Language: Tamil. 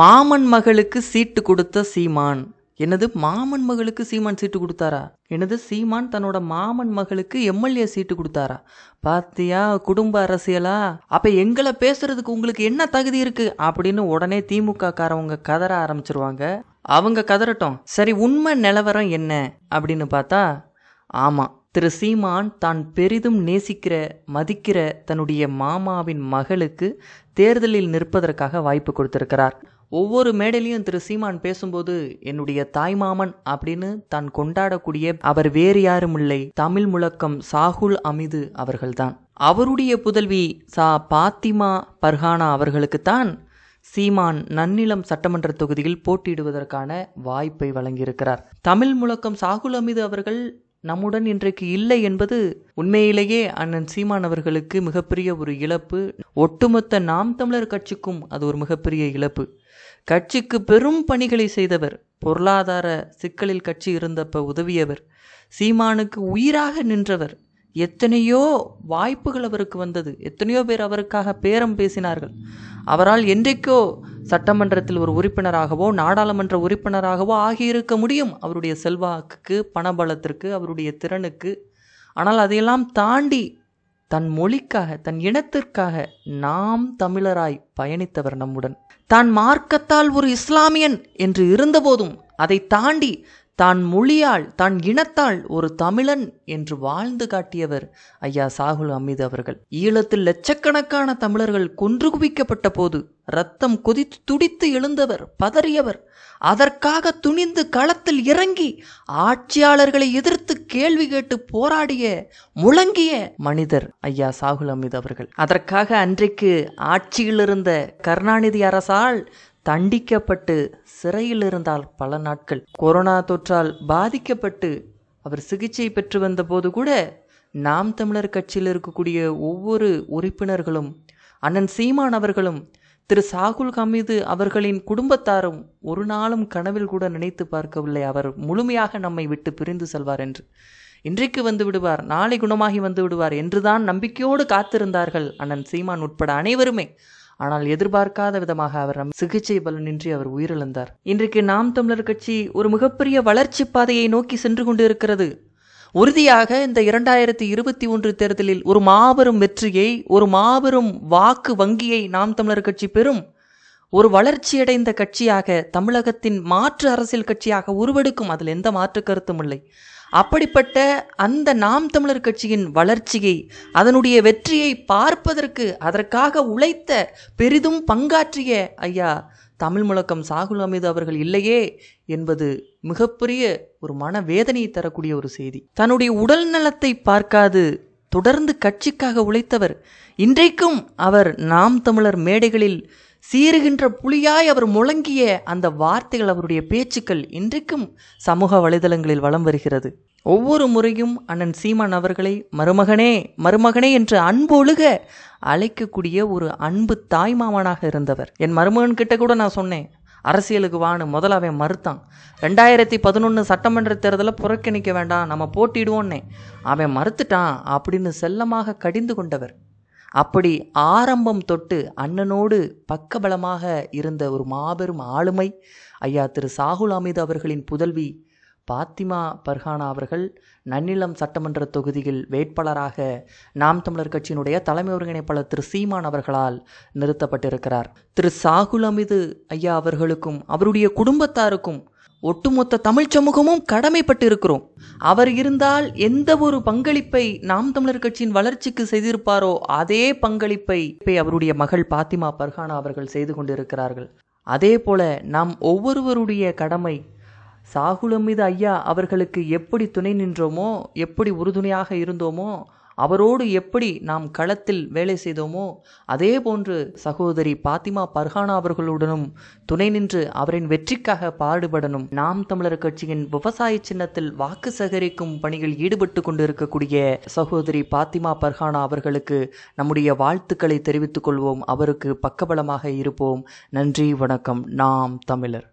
மாமன் மகளுக்கு சீட்டு கொடுத்த சீமான் என்னது மாமன் மகளுக்கு சீமான் சீட்டு கொடுத்தாரா என்னது சீமான் தன்னோட மாமன் மகளுக்கு எம்எல்ஏ சீட்டு கொடுத்தாரா பாத்தியா குடும்ப அரசியலா அப்ப எங்களை பேசுறதுக்கு உங்களுக்கு என்ன தகுதி இருக்கு அப்படின்னு உடனே திமுக காரவங்க கதற ஆரம்பிச்சிருவாங்க அவங்க கதறட்டும் சரி உண்மை நிலவரம் என்ன அப்படின்னு பார்த்தா ஆமா திரு சீமான் தான் பெரிதும் நேசிக்கிற மதிக்கிற தன்னுடைய மாமாவின் மகளுக்கு தேர்தலில் நிற்பதற்காக வாய்ப்பு கொடுத்திருக்கிறார் ஒவ்வொரு மேடையிலையும் திரு சீமான் பேசும்போது என்னுடைய தாய்மாமன் அப்படின்னு தான் கொண்டாடக்கூடிய அவர் வேறு யாரும் இல்லை தமிழ் முழக்கம் சாகுல் அமிது அவர்கள்தான் அவருடைய புதல்வி சா பாத்திமா பர்ஹானா அவர்களுக்குத்தான் சீமான் நன்னிலம் சட்டமன்ற தொகுதியில் போட்டியிடுவதற்கான வாய்ப்பை வழங்கியிருக்கிறார் தமிழ் முழக்கம் சாகுல் அமிது அவர்கள் நம்முடன் இன்றைக்கு இல்லை என்பது உண்மையிலேயே அண்ணன் சீமான் அவர்களுக்கு மிகப்பெரிய ஒரு இழப்பு ஒட்டுமொத்த நாம் தமிழர் கட்சிக்கும் அது ஒரு மிகப்பெரிய இழப்பு கட்சிக்கு பெரும் பணிகளை செய்தவர் பொருளாதார சிக்கலில் கட்சி இருந்தப்ப உதவியவர் சீமானுக்கு உயிராக நின்றவர் எத்தனையோ வாய்ப்புகள் அவருக்கு வந்தது எத்தனையோ பேர் அவருக்காக பேரம் பேசினார்கள் அவரால் என்றைக்கோ சட்டமன்றத்தில் ஒரு உறுப்பினராகவோ நாடாளுமன்ற உறுப்பினராகவோ ஆகியிருக்க முடியும் அவருடைய செல்வாக்குக்கு பணபலத்திற்கு அவருடைய திறனுக்கு ஆனால் அதையெல்லாம் தாண்டி தன் மொழிக்காக தன் இனத்திற்காக நாம் தமிழராய் பயணித்தவர் நம்முடன் தான் மார்க்கத்தால் ஒரு இஸ்லாமியன் என்று இருந்தபோதும் அதை தாண்டி தான் மொழியால் தான் இனத்தால் ஒரு தமிழன் என்று வாழ்ந்து காட்டியவர் ஐயா சாகுல் அமீது அவர்கள் ஈழத்தில் லட்சக்கணக்கான தமிழர்கள் கொன்று குவிக்கப்பட்ட போது ரத்தம் கொதித்து துடித்து எழுந்தவர் பதறியவர் அதற்காக துணிந்து களத்தில் இறங்கி ஆட்சியாளர்களை எதிர்த்து கேள்வி கேட்டு போராடிய முழங்கிய மனிதர் ஐயா சாகுல் அமீது அவர்கள் அதற்காக அன்றைக்கு ஆட்சியில் இருந்த கருணாநிதி அரசால் தண்டிக்கப்பட்டு சிறையில் இருந்தால் பல நாட்கள் கொரோனா தொற்றால் பாதிக்கப்பட்டு அவர் சிகிச்சை பெற்று வந்தபோது கூட நாம் தமிழர் கட்சியில் இருக்கக்கூடிய ஒவ்வொரு உறுப்பினர்களும் அண்ணன் சீமான் அவர்களும் திரு சாகுல் ஹமீது அவர்களின் குடும்பத்தாரும் ஒரு நாளும் கனவில் கூட நினைத்து பார்க்கவில்லை அவர் முழுமையாக நம்மை விட்டு பிரிந்து செல்வார் என்று இன்றைக்கு வந்து விடுவார் நாளை குணமாகி வந்து விடுவார் என்றுதான் நம்பிக்கையோடு காத்திருந்தார்கள் அண்ணன் சீமான் உட்பட அனைவருமே ஆனால் எதிர்பார்க்காத விதமாக அவர் நம் சிகிச்சை பலனின்றி அவர் உயிரிழந்தார் இன்றைக்கு நாம் தமிழர் கட்சி ஒரு மிகப்பெரிய வளர்ச்சி பாதையை நோக்கி சென்று கொண்டு இருக்கிறது உறுதியாக இந்த இரண்டாயிரத்தி இருபத்தி ஒன்று தேர்தலில் ஒரு மாபெரும் வெற்றியை ஒரு மாபெரும் வாக்கு வங்கியை நாம் தமிழர் கட்சி பெறும் ஒரு வளர்ச்சியடைந்த கட்சியாக தமிழகத்தின் மாற்று அரசியல் கட்சியாக உருவெடுக்கும் அதில் எந்த மாற்று கருத்தும் இல்லை அப்படிப்பட்ட அந்த நாம் தமிழர் கட்சியின் வளர்ச்சியை அதனுடைய வெற்றியை பார்ப்பதற்கு அதற்காக உழைத்த பெரிதும் பங்காற்றிய ஐயா தமிழ் முழக்கம் சாகுல் அமீது அவர்கள் இல்லையே என்பது மிகப்பெரிய ஒரு மன வேதனையை தரக்கூடிய ஒரு செய்தி தன்னுடைய உடல் நலத்தை பார்க்காது தொடர்ந்து கட்சிக்காக உழைத்தவர் இன்றைக்கும் அவர் நாம் தமிழர் மேடைகளில் சீறுகின்ற புலியாய் அவர் முழங்கிய அந்த வார்த்தைகள் அவருடைய பேச்சுக்கள் இன்றைக்கும் சமூக வலைதளங்களில் வலம் வருகிறது ஒவ்வொரு முறையும் அண்ணன் சீமான் அவர்களை மருமகனே மருமகனே என்று அன்பொழுக அழைக்கக்கூடிய ஒரு அன்பு தாய்மாமனாக இருந்தவர் என் மருமகன் கிட்ட கூட நான் சொன்னேன் அரசியலுக்கு வான்னு முதல்ல அவன் மறுத்தான் ரெண்டாயிரத்தி பதினொன்று சட்டமன்ற தேர்தலை புறக்கணிக்க வேண்டாம் நம்ம போட்டிடுவோன்னே அவன் மறுத்துட்டான் அப்படின்னு செல்லமாக கடிந்து கொண்டவர் அப்படி ஆரம்பம் தொட்டு அண்ணனோடு பக்கபலமாக இருந்த ஒரு மாபெரும் ஆளுமை ஐயா திரு சாகுல் அமீது அவர்களின் புதல்வி பாத்திமா பர்ஹானா அவர்கள் நன்னிலம் சட்டமன்ற தொகுதியில் வேட்பாளராக நாம் தமிழர் கட்சியினுடைய தலைமை ஒருங்கிணைப்பாளர் திரு சீமான் அவர்களால் நிறுத்தப்பட்டிருக்கிறார் திரு சாகுல் அமிது ஐயா அவர்களுக்கும் அவருடைய குடும்பத்தாருக்கும் ஒட்டுமொத்த தமிழ் சமூகமும் கடமைப்பட்டு இருக்கிறோம் அவர் இருந்தால் எந்த ஒரு பங்களிப்பை நாம் தமிழர் கட்சியின் வளர்ச்சிக்கு செய்திருப்பாரோ அதே பங்களிப்பை அவருடைய மகள் பாத்திமா பர்ஹானா அவர்கள் செய்து கொண்டிருக்கிறார்கள் அதே போல நாம் ஒவ்வொருவருடைய கடமை மீது ஐயா அவர்களுக்கு எப்படி துணை நின்றோமோ எப்படி உறுதுணையாக இருந்தோமோ அவரோடு எப்படி நாம் களத்தில் வேலை செய்தோமோ அதே போன்று சகோதரி பாத்திமா பர்ஹானா அவர்களுடனும் துணை நின்று அவரின் வெற்றிக்காக பாடுபடணும் நாம் தமிழர் கட்சியின் விவசாய சின்னத்தில் வாக்கு சேகரிக்கும் பணியில் ஈடுபட்டு கொண்டிருக்கக்கூடிய சகோதரி பாத்திமா பர்ஹானா அவர்களுக்கு நம்முடைய வாழ்த்துக்களை தெரிவித்துக் கொள்வோம் அவருக்கு பக்கபலமாக இருப்போம் நன்றி வணக்கம் நாம் தமிழர்